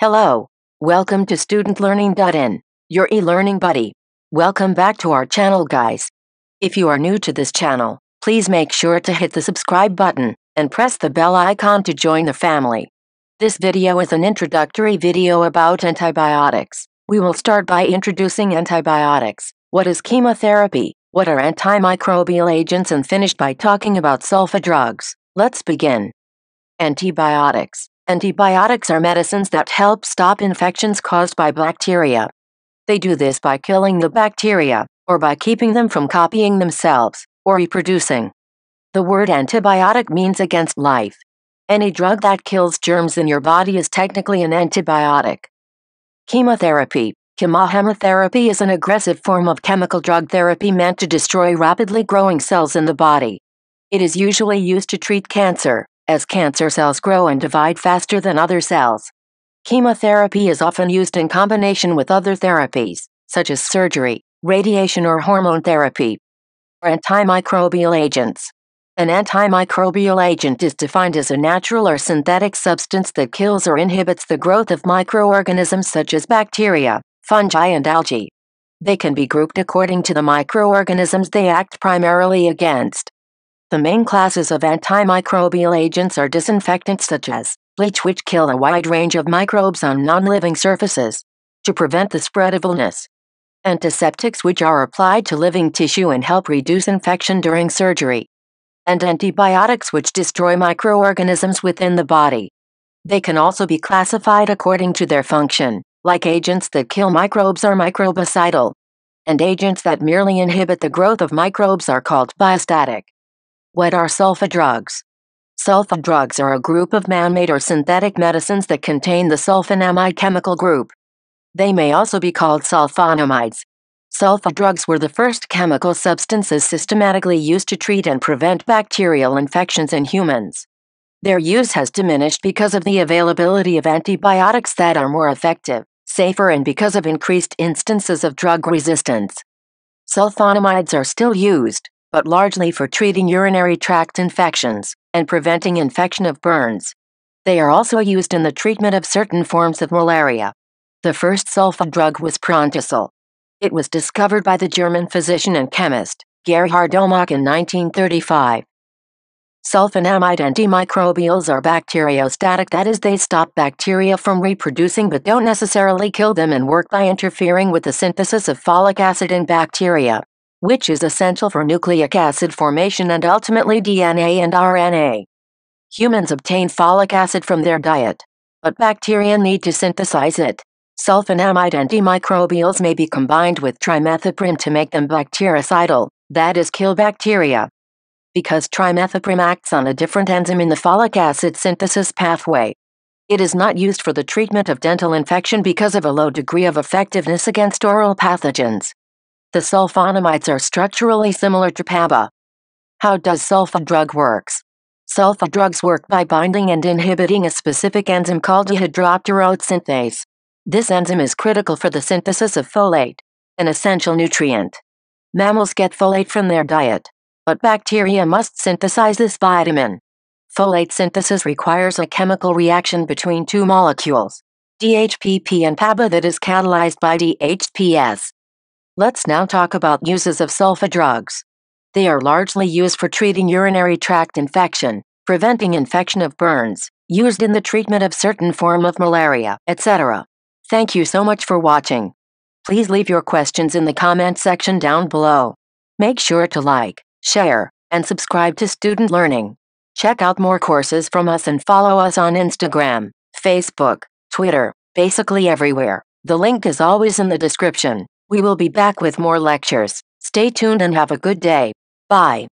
Hello, welcome to studentlearning.in, your e-learning buddy. Welcome back to our channel, guys. If you are new to this channel, please make sure to hit the subscribe button and press the bell icon to join the family. This video is an introductory video about antibiotics. We will start by introducing antibiotics. What is chemotherapy? What are antimicrobial agents? And finished by talking about sulfa drugs. Let's begin. Antibiotics. Antibiotics are medicines that help stop infections caused by bacteria. They do this by killing the bacteria, or by keeping them from copying themselves, or reproducing. The word antibiotic means against life. Any drug that kills germs in your body is technically an antibiotic. Chemotherapy. Chemohemotherapy is an aggressive form of chemical drug therapy meant to destroy rapidly growing cells in the body. It is usually used to treat cancer, as cancer cells grow and divide faster than other cells. Chemotherapy is often used in combination with other therapies, such as surgery, radiation, or hormone therapy. Antimicrobial agents. An antimicrobial agent is defined as a natural or synthetic substance that kills or inhibits the growth of microorganisms such as bacteria, fungi, and algae. They can be grouped according to the microorganisms they act primarily against. The main classes of antimicrobial agents are disinfectants such as bleach, which kill a wide range of microbes on non living surfaces to prevent the spread of illness, antiseptics, which are applied to living tissue and help reduce infection during surgery, and antibiotics, which destroy microorganisms within the body. They can also be classified according to their function, like agents that kill microbes are microbicidal, and agents that merely inhibit the growth of microbes are called biostatic. What are sulfa drugs? Sulfa drugs are a group of man made or synthetic medicines that contain the sulfonamide chemical group. They may also be called sulfonamides. Sulfa drugs were the first chemical substances systematically used to treat and prevent bacterial infections in humans. Their use has diminished because of the availability of antibiotics that are more effective, safer, and because of increased instances of drug resistance. Sulfonamides are still used, but largely for treating urinary tract infections and preventing infection of burns. They are also used in the treatment of certain forms of malaria. The first sulfa drug was prontosil. It was discovered by the German physician and chemist Gerhard Domach in 1935. Sulfonamide antimicrobials are bacteriostatic, that is, they stop bacteria from reproducing but don't necessarily kill them and work by interfering with the synthesis of folic acid in bacteria which is essential for nucleic acid formation and ultimately DNA and RNA. Humans obtain folic acid from their diet, but bacteria need to synthesize it. Sulfonamide antimicrobials may be combined with trimethoprim to make them bactericidal, that is, kill bacteria. Because trimethoprim acts on a different enzyme in the folic acid synthesis pathway. It is not used for the treatment of dental infection because of a low degree of effectiveness against oral pathogens. The sulfonamides are structurally similar to PABA. How does sulfa drug works? Sulfa drugs work by binding and inhibiting a specific enzyme called dehydropterate synthase. This enzyme is critical for the synthesis of folate, an essential nutrient. Mammals get folate from their diet, but bacteria must synthesize this vitamin. Folate synthesis requires a chemical reaction between two molecules, DHPP and PABA, that is catalyzed by DHPS. Let's now talk about uses of sulfa drugs. They are largely used for treating urinary tract infection, preventing infection of burns, used in the treatment of certain form of malaria, etc. Thank you so much for watching. Please leave your questions in the comment section down below. Make sure to like, share, and subscribe to Student Learning. Check out more courses from us and follow us on Instagram, Facebook, Twitter, basically everywhere. The link is always in the description. We will be back with more lectures. Stay tuned and have a good day. Bye.